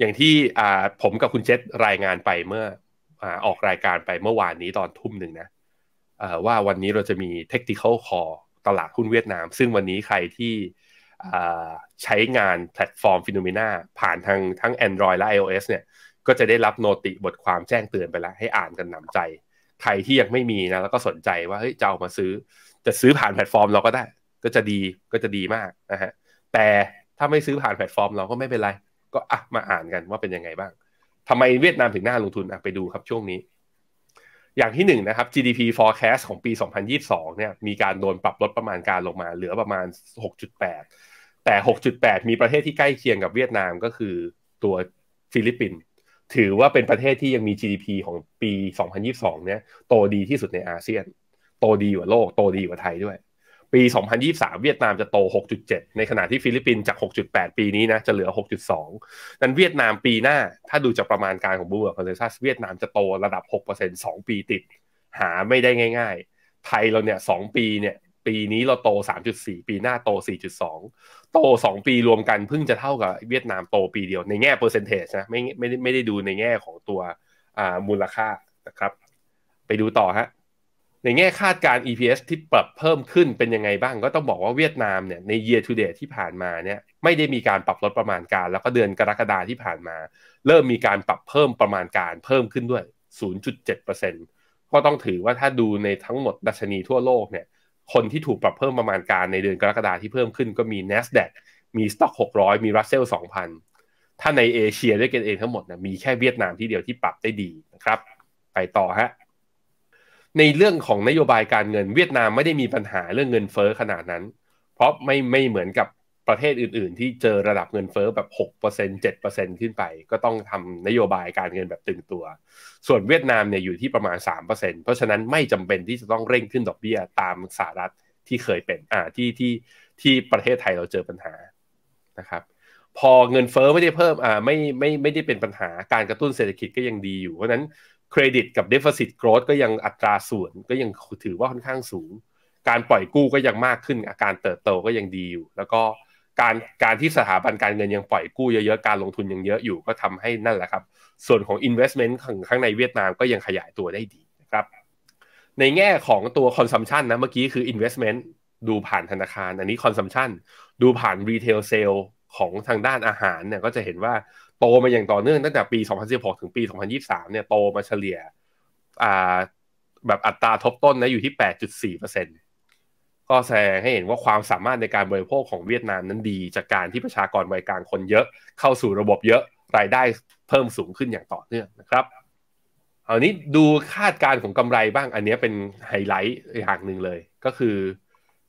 อย่างที่ผมกับคุณเจษรายงานไปเมื่อออกรายการไปเมื่อวานนี้ตอนทุ่มหนึ่งนะว่าวันนี้เราจะมีเทคนิคอลคอร์ตลาดหุ้นเวียดนาม ซึ่งวันนี้ใครที่ใช้งานแพลตฟอร์มฟิโนเมนาผ่านทางทั้ง Android และ iOS เนี่ยก็จะได้รับโนติบทความแจ้งเตือนไปแล้ว ให้อ่านกันหนำใจ ใครที่ยังไม่มีนะแล้วก็สนใจว่าเฮ้ยจะเอามาซื้อ จะซื้อผ่านแพลตฟอร์มเราก็ได้ก็จะดีก็จะดีมากนะฮะแต่ถ้าไม่ซื้อผ่านแพลตฟอร์มเราก็ไม่เป็นไรก็อ่ะมาอ่านกันว่าเป็นยังไงบ้าง ทำไมเวียดนามถึงน่าลงทุนอ่ะไปดูครับช่วงนี้ อย่างที่หนึ่งนะครับ GDP forecast ของปี 2022เนี่ยมีการโดนปรับลดประมาณการลงมาเหลือประมาณ 6.8 แต่ 6.8 มีประเทศที่ใกล้เคียงกับเวียดนามก็คือตัวฟิลิปปินส์ถือว่าเป็นประเทศที่ยังมี GDP ของปี 2022 เนี่ย โตดีที่สุดในอาเซียน โตดีกว่าโลกโตดีกว่าไทยด้วยปี 2023 เวียดนามจะโต 6.7 ในขณะที่ฟิลิปปินส์จาก 6.8 ปีนี้นะ จะเหลือ 6.2 นั้นเวียดนามปีหน้า ถ้าดูจากประมาณการของบูเบอร์คอนเซนซัสเวียดนามจะโตระดับ 6% 2 ปีติด หาไม่ได้ง่าย ๆ ไทยเราเนี่ย2ปีเนี่ย ปีนี้เราโต 3.4 ปีหน้าโต 4.2 โต 2 ปีรวมกันเพิ่งจะเท่ากับเวียดนามโตปีเดียว ในแง่เปอร์เซนเทจนะไม่ไม่ได้ไม่ได้ดูในแง่ของตัวมูลค่านะครับ ไปดูต่อฮะในแง่คาดการ EPS ที่ปรับเพิ่มขึ้นเป็นยังไงบ้างก็ต้องบอกว่าเวียดนามเนี่ยใน year to date ที่ผ่านมาเนี่ยไม่ได้มีการปรับลดประมาณการ แล้วก็เดือนกรกฎาที่ผ่านมา เริ่มมีการปรับเพิ่มประมาณการเพิ่มขึ้นด้วย 0.7%ก็ต้องถือว่าถ้าดูในทั้งหมดดัชนีทั่วโลกเนี่ย คนที่ถูกปรับเพิ่มประมาณการในเดือนกรกฎาที่เพิ่มขึ้นก็มี NASDAQ มี Stock 600 มี Russell 2,000 ถ้าในเอเชียด้วยกันเอง ทั้งหมดนะมีแค่เวียดนามที่เดียวที่ปรับได้ดีนะครับไปต่อฮะในเรื่องของนโยบายการเงินเวียดนามไม่ได้มีปัญหาเรื่องเงินเฟ้อขนาดนั้น เพราะไม่ไม่เหมือนกับประเทศอื่น ๆ ที่เจอระดับเงินเฟ้อแบบ6% 7%ขึ้นไป ก็ต้องทำนโยบายการเงินแบบตึงตัว ส่วนเวียดนามเนี่ยอยู่ที่ประมาณ 3%เพราะฉะนั้นไม่จำเป็นที่จะต้องเร่งขึ้นดอกเบี้ยตามสหรัฐที่เคยเป็นอ่าที่ที่ที่ประเทศไทยเราเจอปัญหานะครับ พอเงินเฟอ้อไม่ได้เพิ่มอ่าไม่ไม่ไม่ได้เป็นปัญหาการกระตุ้นเศรษฐกิจก็ยังดีอยู่เพราะนั้นเครดิตกับ deficit growth ก็ยังอัตราส่วนก็ยังถือว่าค่อนข้างสูง การปล่อยกู้ก็ยังมากขึ้น อาการเติบโตก็ยังดีอยู่ แล้วก็การการที่สถาบันการเงินยังปล่อยกู้เยอะๆ การลงทุนยังเยอะอยู่ก็ทำให้นั่นแหละครับ ส่วนของ investment ของข้างในเวียดนามก็ยังขยายตัวได้ดีนะครับในแง่ของตัว consumption นะเมื่อกี้คือ investment ดูผ่านธนาคาร อันนี้ consumption ดูผ่าน retail sale ของทางด้านอาหารเนี่ยก็จะเห็นว่าโตมาอย่างต่อเนื่อง ตั้งแต่ปี 2016 ถึงปี 2023เนี่ย โตมาเฉลี่ยอ่าแบบอัตราทบต้นนะ อยู่ที่ 8.4%ก็แสดงให้เห็นว่าความสามารถในการบริโภคของเวียดนามนั้นดี จากการที่ประชากรวัยกลางคนเยอะเข้าสู่ระบบเยอะ รายได้เพิ่มสูงขึ้นอย่างต่อเนื่องนะครับเอานี้ดูคาดการณ์ของกำไรบ้างอันนี้เป็นไฮไลท์อย่างหนึ่งเลย ก็คือ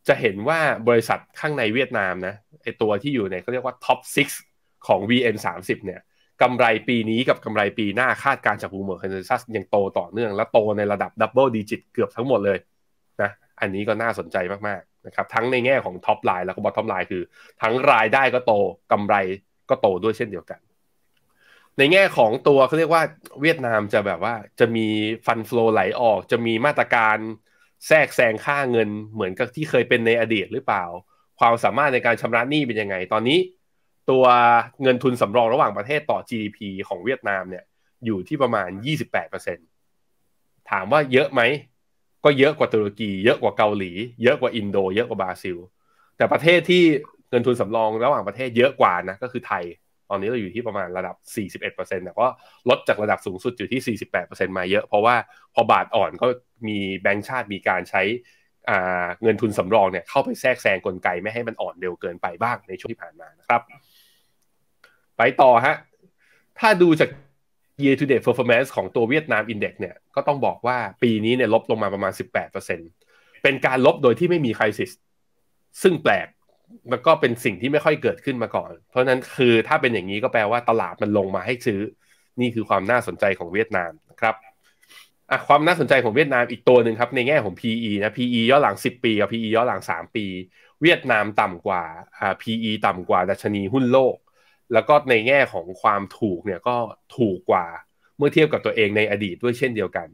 จะเห็นว่าบริษัทข้างในเวียดนามนะไอตัวที่อยู่ในเขาเรียกว่าท็อป6ของ VM 30เนี่ยกำไรปีนี้กับกำไรปีหน้าคาดการจากบูมเมอร์คอนเซ e ซ s u ยังโตต่อเนื่องและโตในระดับดับเบิลดิจิตเกือบทั้งหมดเลยนะ อันนี้ก็น่าสนใจมาก ๆ นะครับ ทั้งในแง่ของท็อปไลน์แล้วก็บอททอมไลน์คือ ทั้งรายได้ก็โตกำไรก็โตด้วยเช่นเดียวกัน ในแง่ของตัวเขาเรียกว่าเวียดนามจะแบบว่าจะมีฟันฟลูไหลออกจะมีมาตรการแทรกแซงค่าเงินเหมือนกับที่เคยเป็นในอดีตหรือเปล่าความสามารถในการชำระหนี้เป็นยังไงตอนนี้ตัวเงินทุนสำรองระหว่างประเทศต่อ GDP ของเวียดนามเนี่ยอยู่ที่ประมาณ 28%ถามว่าเยอะไหม ก็เยอะกว่าตุรกีเยอะกว่าเกาหลี เยอะกว่าอินโด เยอะกว่าบราซิล แต่ประเทศที่เงินทุนสำรองระหว่างประเทศเยอะกว่านะก็คือไทย ตอนนี้เราอยู่ที่ประมาณระดับ41%แต่ก็ลดจากระดับสูงสุดอยู่ที่ 48%มาเยอะเพราะว่าพอบาทอ่อนก็มีแบงก์ชาติมีการใช้เงินทุนสำรองเนี่ยเข้าไปแทรกแซงกลไกไม่ให้มันอ่อนเร็วเกินไปบ้างในช่วงที่ผ่านมานะครับไปต่อฮะ ถ้าดูจาก year to date performance ของตัวเวียดนามอินเด็กเนี่ย ก็ต้องบอกว่าปีนี้เนี่ยลบลงมาประมาณ 18%เป็นการลบโดยที่ไม่มีคริสิสซึ่งแปลก แล้วก็เป็นสิ่งที่ไม่ค่อยเกิดขึ้นมาก่อน เพราะนั้นคือถ้าเป็นอย่างนี้ก็แปลว่าตลาดมันลงมาให้ซื้อ นี่คือความน่าสนใจของเวียดนามนะครับอะความน่าสนใจของเวียดนามอีกตัวหนึ่งครับในแง่ของ PE นะ PE ย้อนหลัง 10 ปี กับ PE ย้อนหลัง 3 ปี เวียดนามต่ำกว่า PE ต่ำกว่าดัชนีหุ้นโลกแล้วก็ในแง่ของความถูกเนี่ยก็ถูกกว่าเมื่อเทียบกับตัวเองในอดีตด้วยเช่นเดียวกัน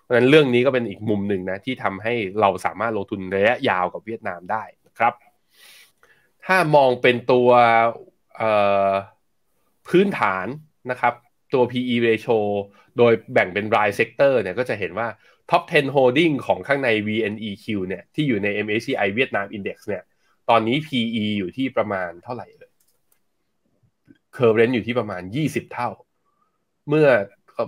เพราะฉะนั้นเรื่องนี้ก็เป็นอีกมุมหนึ่งนะที่ทำให้เราสามารถลงทุนระยะยาวกับเวียดนามได้นะครับ ถ้ามองเป็นตัวพื้นฐานนะครับตัว P/E ratio โดยแบ่งเป็นรายเซกเตอร์เนี่ยก็จะเห็นว่า Top 10 Holding ของข้างใน VNEQ เนี่ยที่อยู่ใน MSCI เวียดนาม Index เนี่ยตอนนี้ P/E อยู่ที่ประมาณเท่าไหร่เคอร์เรนต์อยู่ที่ประมาณ 20 เท่า เมื่อ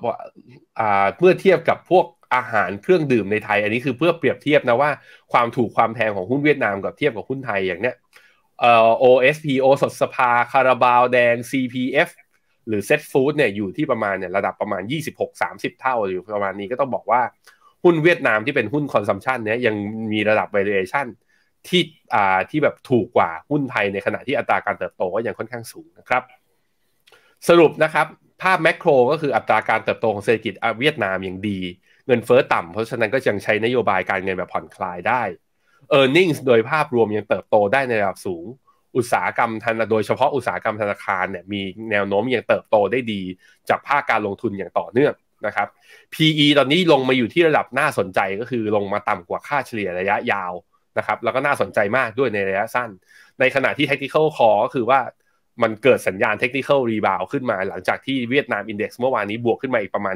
เมื่อเทียบกับพวกอาหารเครื่องดื่มในไทย อันนี้คือเพื่อเปรียบเทียบนะว่าความถูกความแพงของหุ้นเวียดนามกับเทียบกับหุ้นไทยอย่างเนี้ยเอ่อ OSPO สดสภาคาราบาว แดง CPF หรือเซตฟู้ดเนี่ยอยู่ที่ประมาณเนี่ยระดับประมาณ 26-30 เท่า อยู่ประมาณนี้ก็ต้องบอกว่าหุ้นเวียดนามที่เป็นหุ้นคอนซัมชันเนี่ยยังมีระดับ valuation ที่อ่าที่แบบถูกกว่าหุ้นไทยในขณะที่อัตราการเติบโตก็ยังค่อนข้างสูงนะครับสรุปนะครับ ภาพแมกโคร ก็คืออัตราการเติบโตของเศรษฐกิจเวียดนามอย่างดี เงินเฟอ้อต่ำเพราะฉะนั้นก็ยังใช้นโยบายการเงินแบบผ่อนคลายได้ e a r n i n g ็โดยภาพรวมยังเติบโตได้ในระดับสูง อุตสาหกรรมธนาโดยเฉพาะอุตสาหกรรมธนาคารเนี่ยมีแนวโน้มยังเติบโตได้ดี จากภาคการลงทุนอย่างต่อเนื่องนะครับ PE ตอนนี้ลงมาอยู่ที่ระดับน่าสนใจก็คือลงมาต่ำกว่าค่าเฉลี่ยระยะยาวนะครับแล้วก็น่าสนใจมากด้วยในระยะสั้น ในขณะที่ technical c o ก็คือว่ามันเกิดสัญญาณเทคนิคอลรีบาวขึ้นมาหลังจากที่เวียดนามอินเด็กซ์เมื่อวานนี้บวกขึ้นมาอีกประมาณ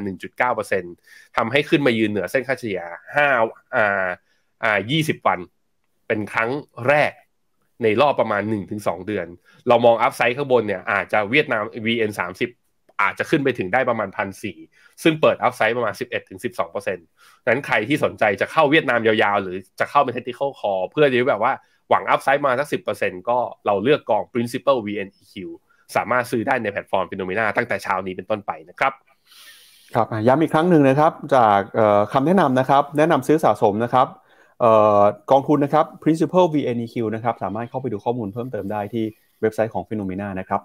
1.9%ทำให้ขึ้นมายืนเหนือเส้นค่าเฉลี่ย 5 อ่า อ่า 20 วัน เป็นครั้งแรกในรอบประมาณ 1-2 เดือน เรามองอัพไซด์ข้างบนเนี่ยอาจจะเวียดนาม VN 30อาจจะขึ้นไปถึงได้ประมาณพันสี่ซึ่งเปิดอัพไซด์ประมาณ 11-12%งนั้นใครที่สนใจจะเข้าเวียดนามยาวๆ หรือจะเข้าเป็นเทคนิคอลคอเพื่อที่แบบว่าหวังอัพไซด์มาสักสิก็เราเลือกกอง principal VNEQ สามารถซื้อได้ในแพลตฟอร์มฟิโนเมนาตั้งแต่เช้านี้เป็นต้นไปนะครับครับย้ำอีกครั้งหนึ่งนะครับ จากคำแนะนำนะครับแนะนำซื้อสะสมนะครับกองทุนนะครับ principal VNEQ นะครับสามารถเข้าไปดูข้อมูลเพิ่มเติมได้ที่เว็บไซต์ของฟิโนเมนานะครับ